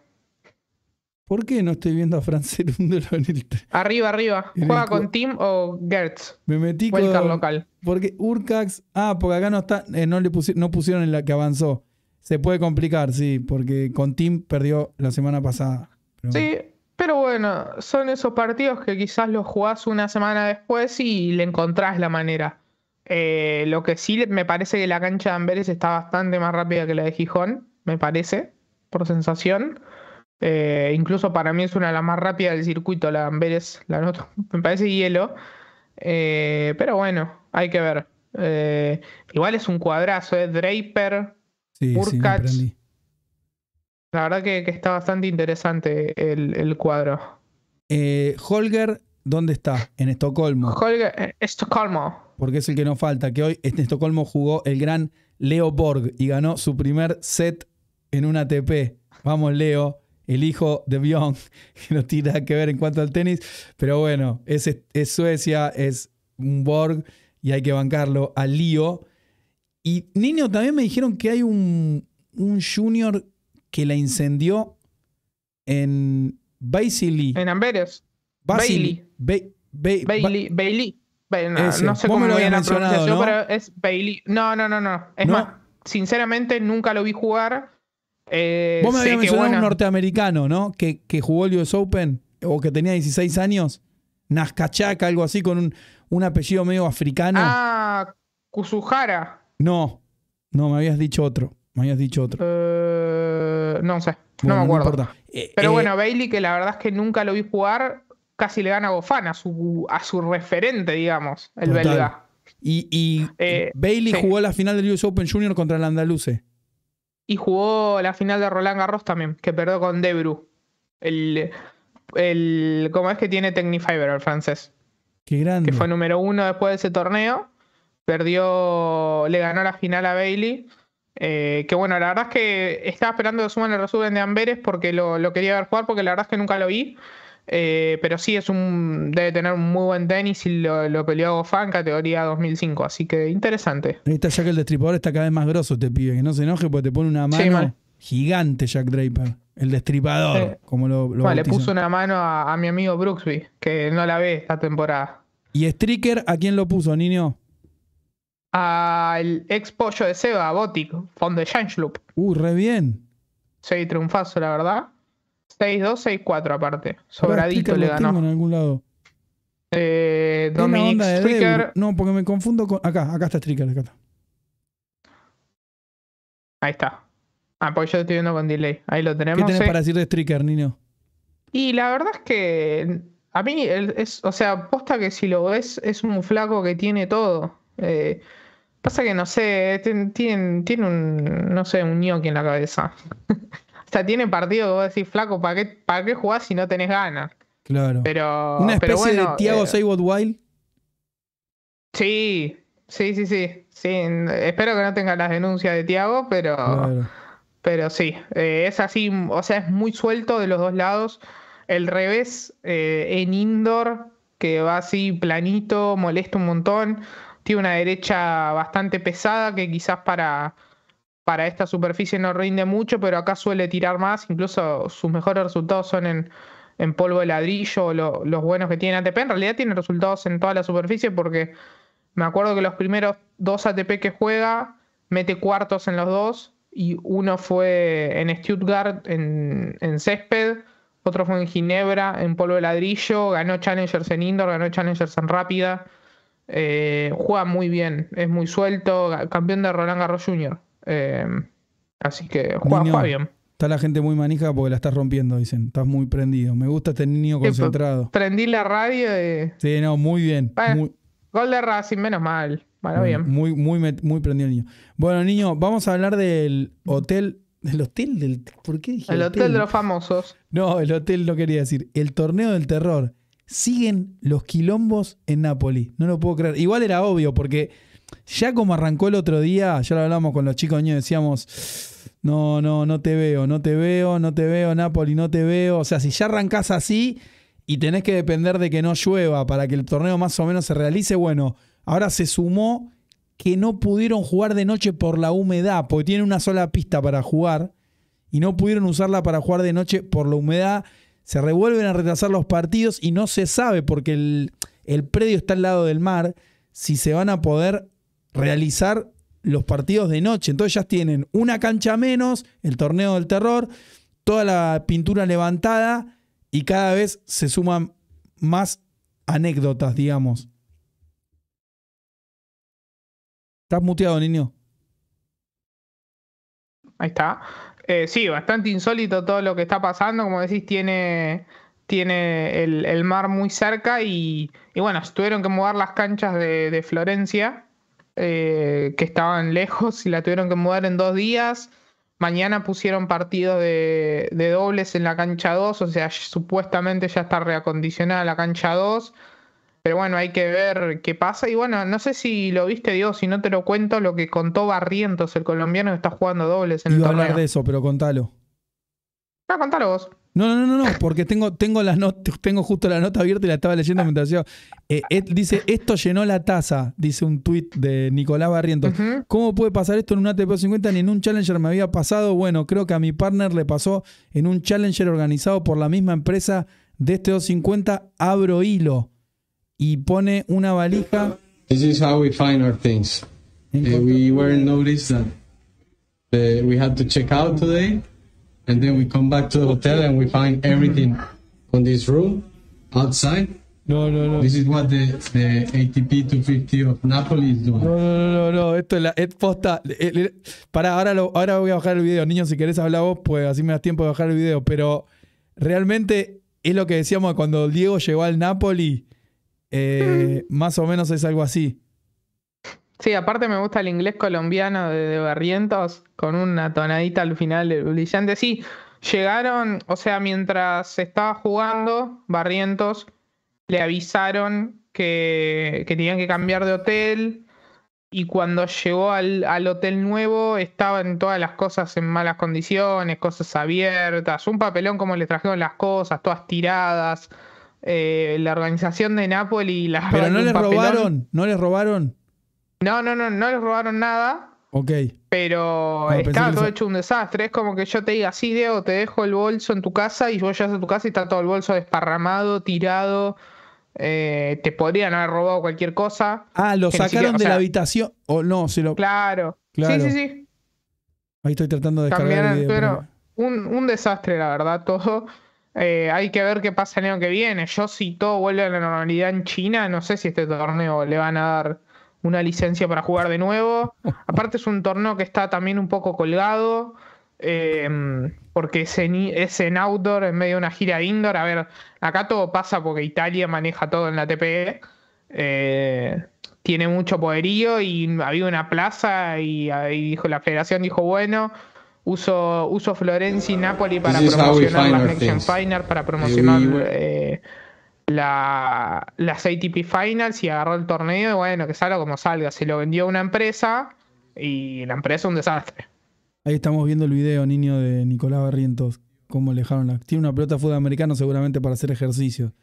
¿Por qué no estoy viendo a Fran en el. Arriba, arriba. Juega con Tim o Gertz. Me metí con. local. Porque Urcax. Ah, porque acá no está. Eh, no, le pusieron, no pusieron en la que avanzó. Se puede complicar, sí, porque con Tim perdió la semana pasada. sí, pero bueno, son esos partidos que quizás los jugás una semana después y le encontrás la manera. Eh, lo que sí me parece que la cancha de Amberes está bastante más rápida que la de Gijón, me parece, por sensación. Eh, incluso para mí es una de las más rápidas del circuito, la Amberes, la noto. Me parece hielo. Eh, pero bueno, hay que ver. Eh, igual es un cuadrazo, es Draper, sí, la verdad que, está bastante interesante el, cuadro. Holger, ¿dónde está? En Estocolmo. Holger, Estocolmo. Porque es el que nos falta, que hoy en Estocolmo jugó el gran Leo Borg y ganó su primer set en un ATP. Vamos, Leo el hijo de Bjorn, que no tiene nada que ver en cuanto al tenis, pero bueno, es, es Suecia, es un Borg y hay que bancarlo al lío. Y niño, también me dijeron que hay un, junior que la incendió en Bailey En Amberes. Bailey. Bailey. Bailey. no, sé cómo lo la pronunciación, ¿no? pero es Bailey. No, no, no, no. Es más, sinceramente nunca lo vi jugar eh, Vos me habías mencionado un norteamericano, ¿no? Que, jugó el US Open o que tenía 16 años. Nazcachaca, algo así, con un, apellido medio africano. Ah, Kusuhara. No, no, me habías dicho otro. Me habías dicho otro. Eh, no sé, no me acuerdo. Eh, pero bueno, Bailey, que la verdad es que nunca lo vi jugar, casi le gana a Gofán, a su, a su referente, digamos, el belga. Y, Bailey jugó la final del US Open Junior contra el Andaluce y jugó la final de Roland Garros también, que perdió con Debru. El, el, ¿Cómo es que tiene Technifiber el francés? Qué grande. Que fue número uno después de ese torneo. Perdió, le ganó la final a Bailey. Eh, que bueno, la verdad es que estaba esperando que suban el resumen de Amberes porque lo, lo quería ver jugar, porque la verdad es que nunca lo vi. Eh, pero sí, es un debe tener un muy buen tenis y lo, lo peleó Fan categoría 2005, así que interesante. Ahí está ya el destripador está cada vez más grosso te este pibe, que no se enoje porque te pone una mano gigante Jack Draper, el destripador, como Le puso una mano a, mi amigo Brooksby, que no la ve esta temporada. ¿Y Stricker a quién lo puso, niño? Al ex pollo de Seba, Botic, Fondo de Loop. Uh, re bien. Sí, triunfazo, la verdad. 6-2, 6-4 aparte. Sobradito le ganó. Tengo en algún lado. Eh, Dominic Stricker. No, porque me confundo con. Acá, acá está Stricker, acá está. Ahí está. Ah, pues yo estoy viendo con delay. Ahí lo tenemos. ¿Qué tenés ¿eh? para decir de Stricker, Nino? Y la verdad es que. A mí, es, o sea, posta que si lo ves, es un flaco que tiene todo. Eh, pasa que no sé, eh, tiene, tiene un. No sé, un ñoqui en la cabeza. O sea, tiene partido que vos decís, flaco, ¿para qué, para qué jugás si no tenés ganas? Claro. Pero, Una especie de Tiago eh, Wild. Sí, sí, sí, sí, sí. Espero que no tenga las denuncias de Tiago, pero. Pero sí, eh, es así, o sea, es muy suelto de los dos lados. El revés eh, en indoor, que va así planito, molesta un montón. Tiene una derecha bastante pesada que quizás para, para esta superficie no rinde mucho, pero acá suele tirar más, incluso sus mejores resultados son en, en polvo de ladrillo, los buenos que tiene ATP, en realidad tiene resultados en toda la superficie porque me acuerdo que los primeros dos ATP que juega mete cuartos en los dos y uno fue en Stuttgart en, césped, otro fue en Ginebra en polvo de ladrillo, ganó Challengers en indoor, ganó Challengers en rápida, eh, juega muy bien, es muy suelto, campeón de Roland Garros Jr. Em, así que juega, bien. Está la gente muy manija porque la estás rompiendo, dicen. Estás muy prendido. Me gusta este niño pues, concentrado. prendí la radio de... Sí, no, muy bien. Eh, gol de Racing, menos mal. muy, bien. Muy, muy, prendido el niño. Bueno, niño, vamos a hablar del hotel ¿El hotel del.? ¿Por qué dije El hotel, hotel, de los famosos. No, el hotel no quería decir. El torneo del terror. Siguen los quilombos en Napoli. No lo puedo creer. Igual era obvio, porque ya como arrancó el otro día, ya lo hablamos con los chicos decíamos, no, no, no te veo, no te veo, no te veo, Napoli, no te veo. O sea, si ya arrancás así y tenés que depender de que no llueva para que el torneo más o menos se realice, bueno, ahora se sumó que no pudieron jugar de noche por la humedad, porque tienen una sola pista para jugar y no pudieron usarla para jugar de noche por la humedad. Se revuelven a retrasar los partidos y no se sabe porque el, el predio está al lado del mar si se van a poder realizar los partidos de noche. Entonces ya tienen una cancha menos, el torneo del terror, toda la pintura levantada y cada vez se suman más anécdotas, digamos. Estás muteado, niño. Ahí está. Eh, sí, bastante insólito todo lo que está pasando. Como decís, tiene, tiene el, mar muy cerca y, bueno, tuvieron que mudar las canchas de Florencia eh, que estaban lejos y la tuvieron que mudar en dos días. Mañana pusieron partido de, dobles en la cancha 2, o sea, supuestamente ya está reacondicionada la cancha 2. Pero bueno, hay que ver qué pasa. Y bueno, no sé si lo viste, Dios si no te lo cuento, lo que contó Barrientos, el colombiano que está jugando dobles en el a hablar de eso, pero contalo. No, ah, contalo vos. No, no, no, no, porque tengo, tengo, la tengo justo la nota abierta y la estaba leyendo mientras yo. Eh, eh, dice, esto llenó la taza, dice un tuit de Nicolás Barrientos. ¿Cómo puede pasar esto en un ATP 50 ni en un Challenger me había pasado? Bueno, creo que a mi partner le pasó en un Challenger organizado por la misma empresa de este 250, abro hilo y pone una valija. This is how we find our things. Eh, we weren't noticed that we had to check out today. Y then we come back to the hotel and we find everything mm-hmm. on this room outside. No, no, no. This is what the, the ATP 250 de Napoli is No, no, no, no, Esto es la. Es posta. Eh, eh, pará, ahora, lo, ahora voy a bajar el video. Niños, si querés hablar vos, pues así me das tiempo de bajar el video. Pero realmente es lo que decíamos cuando Diego llegó al Napoli. Eh, mm. más o menos es algo así. Sí, aparte me gusta el inglés colombiano de, Barrientos con una tonadita al final del brillante. Sí, llegaron, o sea, mientras estaba jugando, Barrientos le avisaron que, que tenían que cambiar de hotel y cuando llegó al, hotel nuevo estaban todas las cosas en malas condiciones, cosas abiertas, un papelón como le trajeron las cosas, todas tiradas. Eh, la organización de Napoli y las Pero no les robaron, no les robaron. No, no, no, no les robaron nada. Ok. Pero está todo hecho un desastre. Es como que yo te diga, así, Diego, te dejo el bolso en tu casa y vos llegas a tu casa y está todo el bolso desparramado, tirado. Eh, te podrían haber robado cualquier cosa. Ah, lo sacaron de la habitación. O no, se lo. Claro. Sí, sí, sí. Ahí estoy tratando de cambiar el video, pero Un, desastre, la verdad, todo. Eh, hay que ver qué pasa el año que viene. Yo, si todo vuelve a la normalidad en China, no sé si este torneo le van a dar una licencia para jugar de nuevo. Aparte es un torneo que está también un poco colgado, eh, porque es en, es en, outdoor en medio de una gira de indoor. A ver, acá todo pasa porque Italia maneja todo en la TPE. Eh, tiene mucho poderío y había una plaza y, dijo la federación dijo bueno uso uso Florencia y Napoli para promocionar las para promocionar eh, la, las ATP Finals y agarró el torneo bueno, que salga como salga. Se lo vendió a una empresa y la empresa un desastre. Ahí estamos viendo el video, niño, de Nicolás Barrientos. Cómo le dejaron la... Tiene una pelota de fútbol americano seguramente para hacer ejercicio.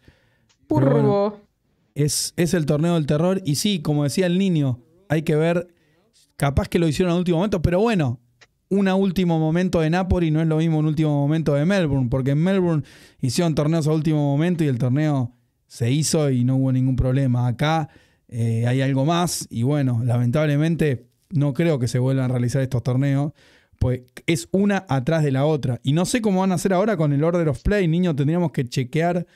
es, es el torneo del terror y sí, como decía el niño, hay que ver... Capaz que lo hicieron al último momento, pero bueno, un último momento de Napoli no es lo mismo un último momento de Melbourne, porque en Melbourne hicieron torneos a último momento y el torneo se hizo y no hubo ningún problema. Acá eh, hay algo más y bueno, lamentablemente no creo que se vuelvan a realizar estos torneos, pues es una atrás de la otra. Y no sé cómo van a hacer ahora con el Order of Play, niño, tendríamos que chequear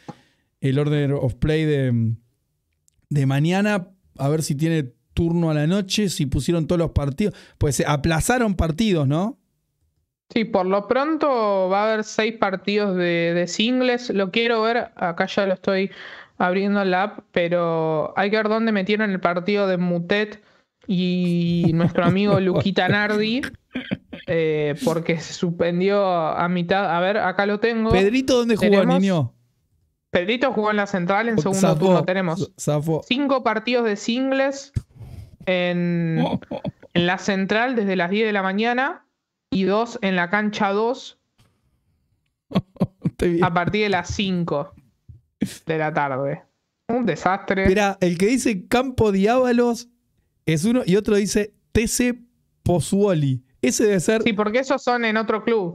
el Order of Play de, de mañana, a ver si tiene turno a la noche, si pusieron todos los partidos, pues se aplazaron partidos, ¿no? Sí, por lo pronto va a haber seis partidos de, singles. Lo quiero ver, acá ya lo estoy abriendo la app, pero hay que ver dónde metieron el partido de Mutet y nuestro amigo Luquita Nardi, eh, porque se suspendió a mitad. A ver, acá lo tengo. ¿Pedrito dónde jugó, el niño? Pedrito jugó en la central en segundo turno. Tenemos cinco partidos de singles en, la central desde las 10 de la mañana y dos en la cancha 2 a partir de las 5 de la tarde. Un desastre. Mira, el que dice Campo Diábalos es uno y otro dice TC Pozuoli. Ese debe ser. Sí, porque esos son en otro club.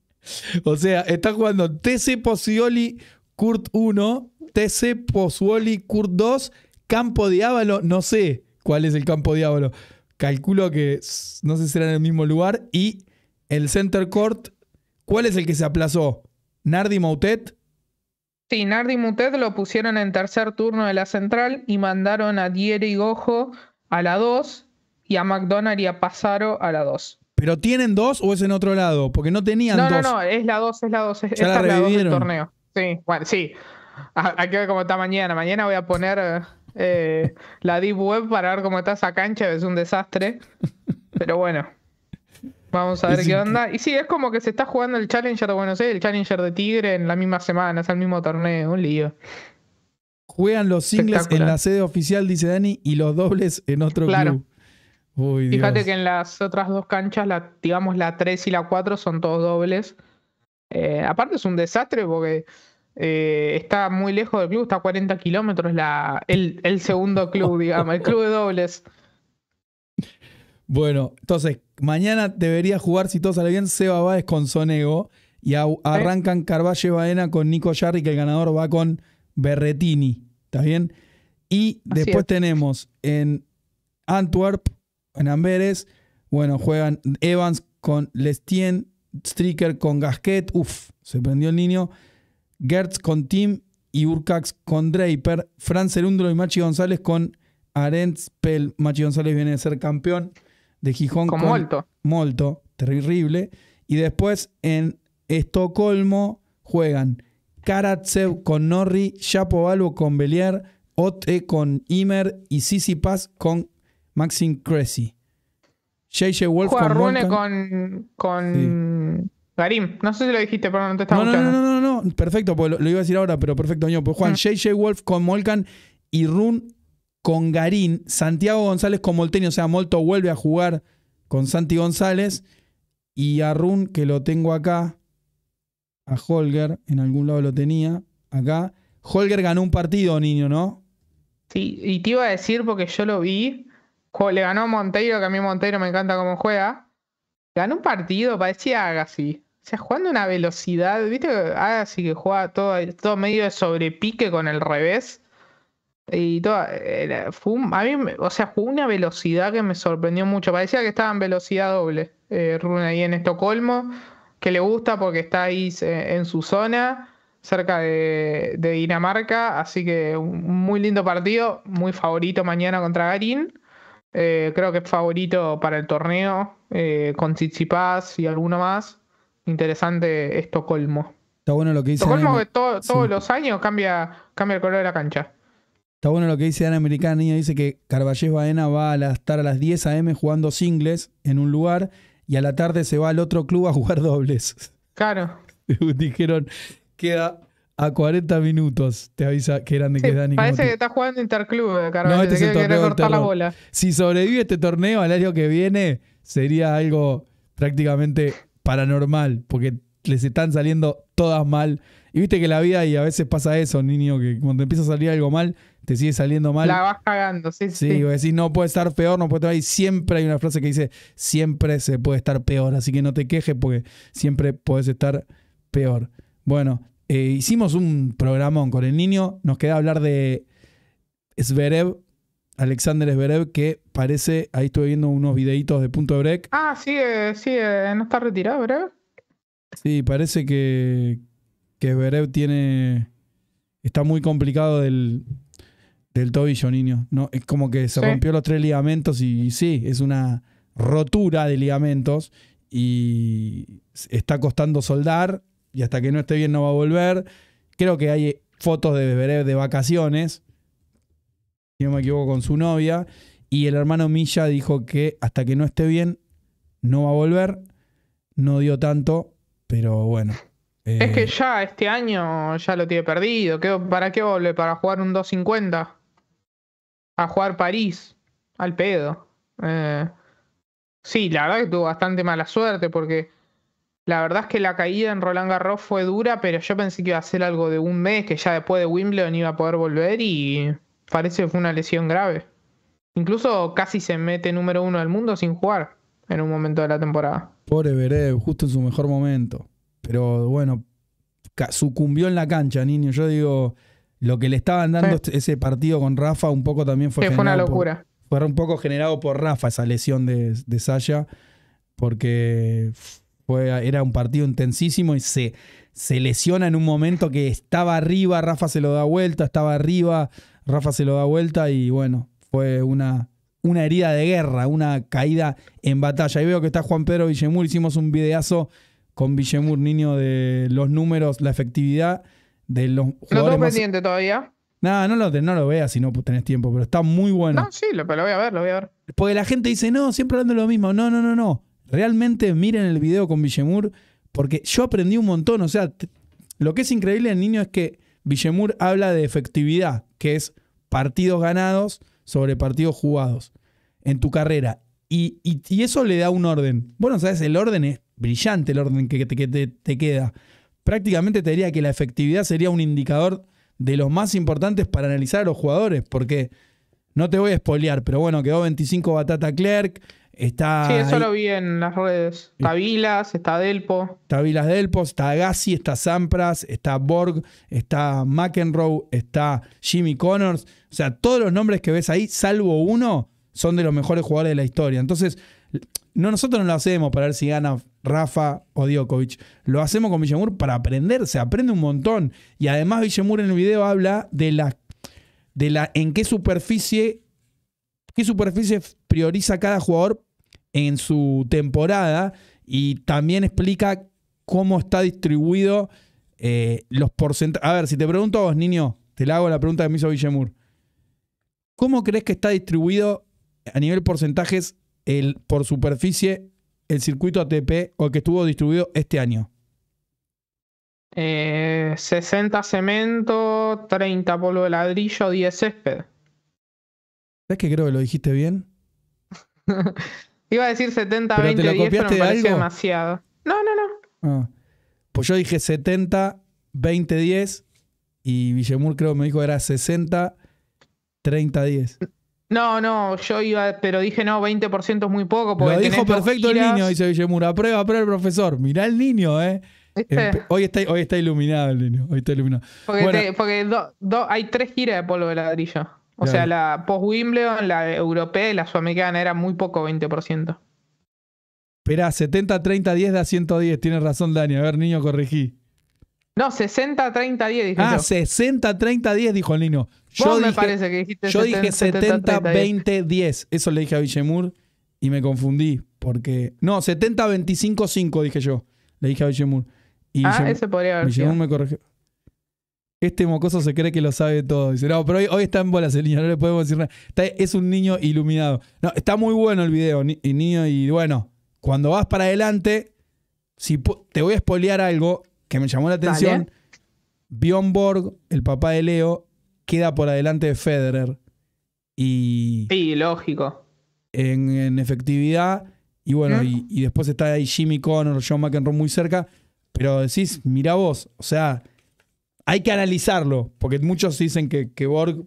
o sea, está jugando TC Pozuoli Kurt 1, TC Pozuoli Kurt 2 campo diablo, no sé cuál es el campo diablo. Calculo que no sé si será en el mismo lugar. Y el center court, ¿cuál es el que se aplazó? ¿Nardi Moutet? Sí, Nardi Moutet lo pusieron en tercer turno de la central y mandaron a Diere y Gojo a la 2 y a McDonald y a Pasaro a la 2. ¿Pero tienen dos o es en otro lado? Porque no tenían 2. dos. No, no, no, es la 2, es la 2. Esta la es la 2 del torneo. Sí, bueno, sí. Aquí ah, que ver cómo está mañana. Mañana voy a poner eh, eh, la Deep Web para ver cómo está esa cancha es un desastre. Pero bueno, vamos a ver qué onda. Y sí, es como que se está jugando el Challenger de Buenos el Challenger de Tigre en la misma semana, es el mismo torneo, un lío. Juegan los singles en la sede oficial, dice Dani, y los dobles en otro claro. club. Fíjate que en las otras dos canchas, la, digamos la 3 y la 4 son todos dobles. Eh, aparte es un desastre porque eh, está muy lejos del club, está a 40 kilómetros, el, segundo club, digamos, el club de dobles. Bueno, entonces, mañana debería jugar, si todo sale bien, Seba Báez con Sonego y arrancan y Baena con Nico Jarri. que el ganador va con Berretini. ¿Está bien? Y después tenemos en Antwerp, en Amberes, bueno, juegan Evans con Lestien, Stricker con Gasquet, uff, se prendió el niño. Gertz con Tim y Urcax con Draper, Fran Elundro y Machi González con pel Machi González viene de ser campeón de Gijón con, Molto. Molto, terrible. Y después en Estocolmo juegan Karatsev con Norri, Chapo Balbo con Belier, Ote con Imer y Sisi Paz con Maxim Cressy. JJ Wolf Juega con con, Garín, no sé si lo dijiste, pero no te estaba no, no, No, no, no, perfecto, pues lo, iba a decir ahora, pero perfecto, niño. Pues Juan, JJ Wolf con Molcan y Run con Garín, Santiago González con Moltenio o sea, Molto vuelve a jugar con Santi González y a Run, que lo tengo acá, a Holger, en algún lado lo tenía, acá. Holger ganó un partido, niño, ¿no? Sí, y te iba a decir porque yo lo vi, le ganó a Monteiro, que a mí Monteiro me encanta cómo juega. Ganó un partido, parecía Agassi. O sea, jugando una velocidad, ¿viste? Ah, así que juega todo, todo medio de sobrepique con el revés. Y todo, a mí, o sea, jugó una velocidad que me sorprendió mucho. Parecía que estaba en velocidad doble, eh, Rune, ahí en Estocolmo, que le gusta porque está ahí en su zona, cerca de, Dinamarca. Así que un muy lindo partido, muy favorito mañana contra Garín. Eh, creo que es favorito para el torneo, eh, con Tsitsipas y alguno más interesante Estocolmo. Está bueno lo que dice. Estocolmo que todos los años cambia, cambia el color de la cancha. Está bueno lo que dice Ana Americana, dice que Carballés Baena va a estar a las 10 a.m. jugando singles en un lugar y a la tarde se va al otro club a jugar dobles. Claro. Dijeron, queda a 40 minutos. Te avisa que eran de que Parece que está jugando Interclub, eh, este Si sobrevive este torneo al año que viene, sería algo prácticamente paranormal, porque les están saliendo todas mal. Y viste que la vida, y a veces pasa eso, niño, que cuando te empieza a salir algo mal, te sigue saliendo mal. La vas cagando, sí, sí. Sí, decís, no puede estar peor, no puede estar ahí. Siempre hay una frase que dice, siempre se puede estar peor, así que no te quejes porque siempre puedes estar peor. Bueno, eh, hicimos un programón con el niño, nos queda hablar de Sverev Alexander Zverev, que parece, ahí estuve viendo unos videitos de punto de break. Ah, sí, sí no está retirado, verdad Sí, parece que, que tiene, está muy complicado del, del tobillo, niño. No, es como que se rompió los tres ligamentos y, sí, es una rotura de ligamentos y está costando soldar y hasta que no esté bien no va a volver. Creo que hay fotos de Zverev de vacaciones si no me equivoco, con su novia. Y el hermano Milla dijo que hasta que no esté bien, no va a volver. No dio tanto, pero bueno. Es que eh, ya este año ya lo tiene perdido. ¿Para qué vuelve ¿Para jugar un 250? A jugar París. Al pedo. Eh, sí, la verdad que tuvo bastante mala suerte porque la verdad es que la caída en Roland Garros fue dura, pero yo pensé que iba a ser algo de un mes, que ya después de Wimbledon iba a poder volver y parece que fue una lesión grave. Incluso casi se mete número uno del mundo sin jugar en un momento de la temporada. Pobre Berev, justo en su mejor momento. Pero bueno, sucumbió en la cancha, niño. Yo digo, lo que le estaban dando ese partido con Rafa un poco también fue... fue una locura. fue un poco generado por Rafa esa lesión de, de Saya, porque fue, era un partido intensísimo y se, se lesiona en un momento que estaba arriba, Rafa se lo da vuelta, estaba arriba. Rafa se lo da vuelta y bueno, fue una, una herida de guerra, una caída en batalla. Y veo que está Juan Pedro Villemur, hicimos un videazo con Villemur, niño, de los números, la efectividad de los jugadores. ¿No todavía? Nada, no lo, no lo veas si no pues, tenés tiempo, pero está muy bueno. No, sí, lo, voy a ver, lo voy a ver. Porque la gente dice, no, siempre hablando lo mismo. No, no, no, no. Realmente miren el video con Villemur, porque yo aprendí un montón. O sea, lo que es increíble el niño es que Villemur habla de efectividad, que es partidos ganados sobre partidos jugados en tu carrera. Y, eso le da un orden. Bueno, sabes, el orden es brillante, el orden que, te, te, queda. Prácticamente te diría que la efectividad sería un indicador de los más importantes para analizar a los jugadores, porque no te voy a espolear, pero bueno, quedó 25 Batata Clerk, Está sí, eso lo vi en las redes. Está eh. Vilas, está Delpo. Está Vilas Delpo, está Gassi, está Sampras, está Borg, está McEnroe, está Jimmy Connors. O sea, todos los nombres que ves ahí, salvo uno, son de los mejores jugadores de la historia. Entonces, no, nosotros no lo hacemos para ver si gana Rafa o Djokovic. Lo hacemos con Villamur para aprenderse. aprende un montón. Y además, Villemur en el video habla de la, de la en qué superficie qué superficie prioriza cada jugador en su temporada y también explica cómo está distribuido eh, los porcentajes. A ver, si te pregunto a vos, niño, te la hago la pregunta que me hizo Villemur. ¿Cómo crees que está distribuido a nivel porcentajes el, por superficie el circuito ATP o que estuvo distribuido este año? 60 eh, cemento, 30 polvo de ladrillo, 10 césped. ¿Sabes que creo que lo dijiste bien? Iba a decir 70, 20, 10, pero me de demasiado. No, no, no. Ah. Pues yo dije 70, 20, 10 y Villemur creo que me dijo que era 60, 30, 10. No, no, yo iba, pero dije no, 20% es muy poco. Porque lo dijo perfecto el niño, dice Villemur. Aprueba, aprueba el profesor. Mirá el niño, ¿eh? Hoy está, hoy está iluminado el niño. Hoy está iluminado. Porque, hay tres giras de polvo de ladrillo. O sea, la post-Wimbledon, la europea y la sudamericana era muy poco, 20%. Espera, 70, 30, 10 da 110. Tienes razón, Dani. A ver, niño, corregí. No, 60, 30, 10 Ah, 60, 30, 10 dijo el niño. Yo dije, me parece que dijiste Yo 70, dije 70, 20, 10. Eso le dije a Villemur y me confundí porque... No, 70, 25, 5 dije yo. Le dije a Villemur. Y ah, ese podría haber Villemur me corrigió. Este mocoso se cree que lo sabe todo. Dice, no, pero hoy, está en bolas el niño, no le podemos decir nada. es un niño iluminado. No, está muy bueno el video, niño, y bueno, cuando vas para adelante, si te voy a espolear algo que me llamó la atención. Bjorn Borg, el papá de Leo, queda por adelante de Federer. Y. Sí, lógico. En, efectividad. Y bueno, ¿Mm? y, y, después está ahí Jimmy Connor, John McEnroe muy cerca. Pero decís, mira vos, o sea, hay que analizarlo, porque muchos dicen que, Borg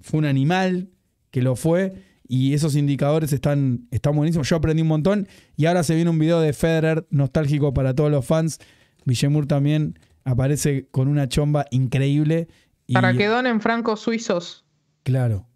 fue un animal, que lo fue, y esos indicadores están, están buenísimos. Yo aprendí un montón y ahora se viene un video de Federer nostálgico para todos los fans. Villemur también aparece con una chomba increíble. Y... Para que donen francos suizos. Claro.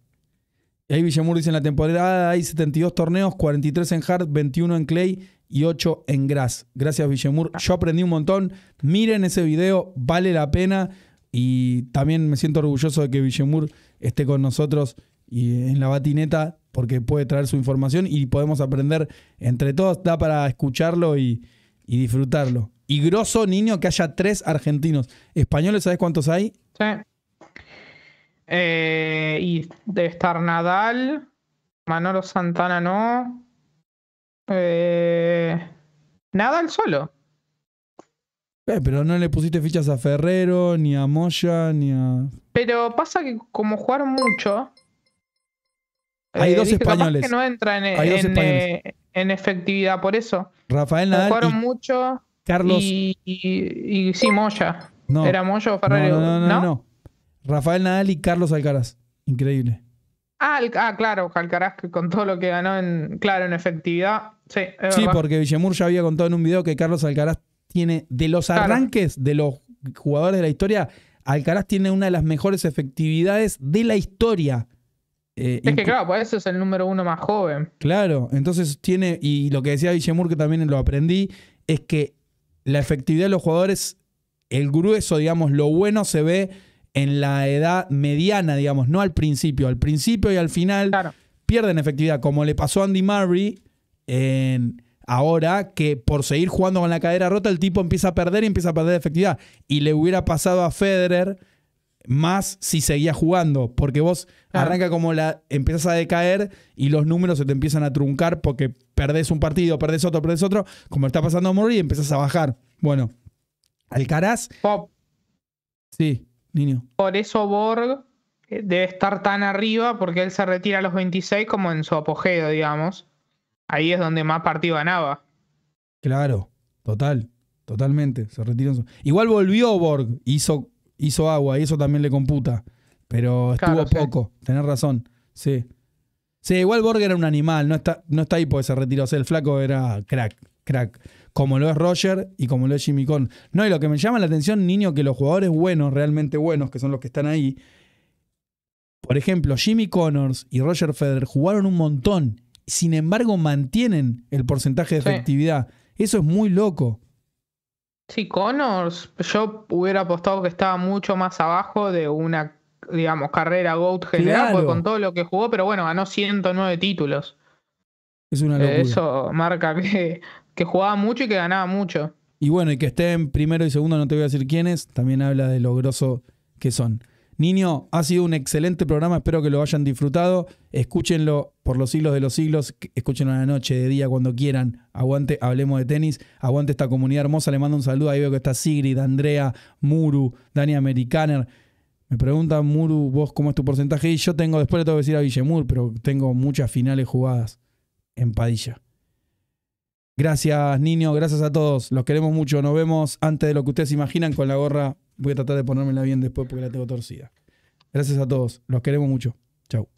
Y ahí Villemur dice en la temporada ah, hay 72 torneos, 43 en hard, 21 en clay y 8 en Gras. Gracias, Villemur. Yo aprendí un montón. Miren ese video, vale la pena. Y también me siento orgulloso de que Villemur esté con nosotros y en la batineta porque puede traer su información y podemos aprender entre todos. Da para escucharlo y, disfrutarlo. Y grosso, niño, que haya tres argentinos. ¿Españoles sabes cuántos hay? Sí. Eh, y de estar Nadal, Manolo Santana no, Nadal eh, nada al solo. Eh, pero no le pusiste fichas a Ferrero, ni a Moya, ni a. Pero pasa que como jugaron mucho. Hay eh, dos españoles. Que no entra en, efectividad, por eso. Rafael Nadal. y mucho. Carlos. Y, sí, Moya. No. Era Moya o Ferrero. no no, no, Rafael Nadal y Carlos Alcaraz. Increíble. Ah, ah, claro, Alcaraz con todo lo que ganó en, claro, en efectividad. Sí, sí porque Villemur ya había contado en un video que Carlos Alcaraz tiene, de los arranques de los jugadores de la historia, Alcaraz tiene una de las mejores efectividades de la historia. Eh, es que claro, por eso es el número uno más joven. Claro, entonces tiene, y lo que decía Villemur, que también lo aprendí, es que la efectividad de los jugadores, el grueso, digamos, lo bueno se ve en la edad mediana, digamos, no al principio, al principio y al final pierden efectividad, como le pasó a Andy Murray en ahora que por seguir jugando con la cadera rota el tipo empieza a perder y empieza a perder efectividad. Y le hubiera pasado a Federer más si seguía jugando, porque vos arranca como la empiezas a decaer y los números se te empiezan a truncar porque perdés un partido, perdés otro, perdés otro, como está pasando a Murray y empiezas a bajar. Bueno, Alcaraz. Pop. Sí. Por eso Borg eh, debe estar tan arriba, porque él se retira a los 26 como en su apogeo, digamos. Ahí es donde más partido ganaba. Claro, total, totalmente. Se Igual volvió Borg, hizo, hizo agua, y eso también le computa. Pero estuvo poco, tenés razón. Sí. Sí, igual Borg era un animal, no está, no está ahí porque se retiró. O sea, el flaco era crack, crack como lo es Roger y como lo es Jimmy Con. No, y lo que me llama la atención, niño, que los jugadores buenos, realmente buenos, que son los que están ahí, por ejemplo, Jimmy Connors y Roger Federer jugaron un montón, sin embargo mantienen el porcentaje de efectividad. Eso es muy loco. Sí, Connors, yo hubiera apostado que estaba mucho más abajo de una, digamos, carrera GOAT general, con todo lo que jugó, pero bueno, ganó 109 títulos. Es una eh, locura. Eso marca que que jugaba mucho y que ganaba mucho. Y bueno, y que estén primero y segundo, no te voy a decir quiénes, también habla de lo grosso que son. Niño, ha sido un excelente programa, espero que lo hayan disfrutado. Escúchenlo por los siglos de los siglos, escúchenlo en la noche, de día, cuando quieran. Aguante, hablemos de tenis, aguante esta comunidad hermosa. Le mando un saludo, ahí veo que está Sigrid, Andrea, Muru, Dani Americaner. Me preguntan, Muru, vos cómo es tu porcentaje. Y yo tengo, después le tengo que decir a Villemur, pero tengo muchas finales jugadas en Padilla. Gracias, niño. Gracias a todos. Los queremos mucho. Nos vemos antes de lo que ustedes imaginan con la gorra. Voy a tratar de ponérmela bien después porque la tengo torcida. Gracias a todos. Los queremos mucho. Chau.